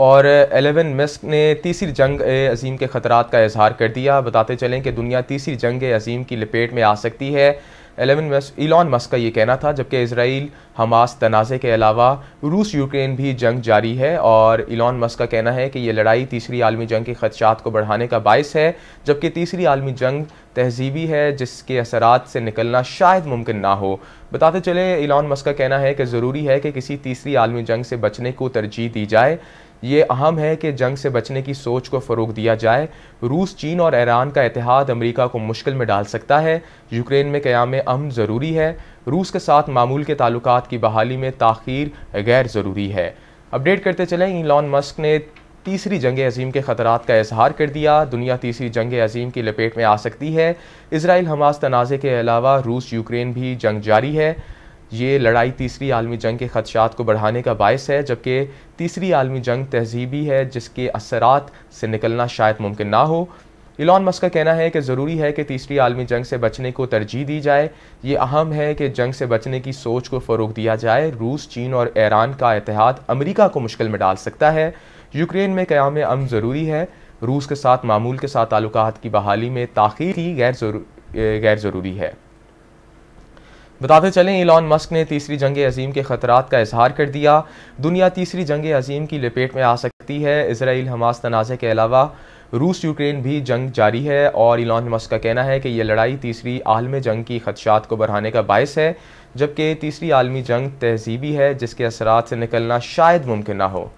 और एलेवन मिस्क ने तीसरी जंग अजीम के ख़तरा का इजहार कर दिया बताते चलें कि दुनिया तीसरी जंग अजीम की लपेट में आ सकती है एलेवन मस्क इलॉन मस्क का ये कहना था जबकि इसराइल हमास तनाज़े के अलावा रूस यूक्रेन भी जंग जारी है और इलॉन मस्क का कहना है कि ये लड़ाई तीसरी आलमी जंग के खदशात को बढ़ाने का बायस है जबकि तीसरी आलमी जंग तहजीबी है जिसके असरात से निकलना शायद मुमकिन ना हो बताते चले इलॉन मस्क का कहना है कि ज़रूरी है कि किसी तीसरी आलमी जंग से बचने को तरजीह दी जाए ये अहम है कि जंग से बचने की सोच को फ़रोग दिया जाए रूस चीन और ईरान का इतिहाद अमेरिका को मुश्किल में डाल सकता है यूक्रेन में क़्याम अम ज़रूरी है रूस के साथ मामूल के ताल्लुक की बहाली में तखीर गैर ज़रूरी है अपडेट करते चलें इलॉन मस्क ने तीसरी जंग अजीम के ख़तरा का इजहार कर दिया दुनिया तीसरी जंग अजीम की लपेट में आ सकती है इसराइल हमास तनाज़े के अलावा रूस यूक्रेन भी जंग जारी है ये लड़ाई तीसरी आलमी जंग के खदशात को बढ़ाने का बायस है जबकि तीसरी आलमी जंग तहजीबी है जिसके असरात से निकलना शायद मुमकिन ना हो इलान मस्क का कहना है कि ज़रूरी है कि तीसरी आलमी जंग से बचने को तरजीह दी जाए ये अहम है कि जंग से बचने की सोच को फ़रोग दिया जाए रूस चीन और ईरान का एतिहाद अमरीका को मुश्किल में डाल सकता है यूक्रेन में क़्याम अम ज़रूरी है रूस के साथ मामूल के साथ ताल्लुक की बहाली में ताखीर ही गैर गैर ज़रूरी है बताते चलें इलॉन मस्क ने तीसरी जंग अजीम के खतरात का इजहार कर दिया दुनिया तीसरी जंग अजीम की लपेट में आ सकती है इसराइल हमास तनाज़े के अलावा रूस यूक्रेन भी जंग जारी है और इलॉन मस्क का कहना है कि यह लड़ाई तीसरी आलम जंग की खदशात को बढ़ाने का बायस है जबकि तीसरी आलमी जंग तहजीबी है जिसके असरात से निकलना शायद मुमकिन ना हो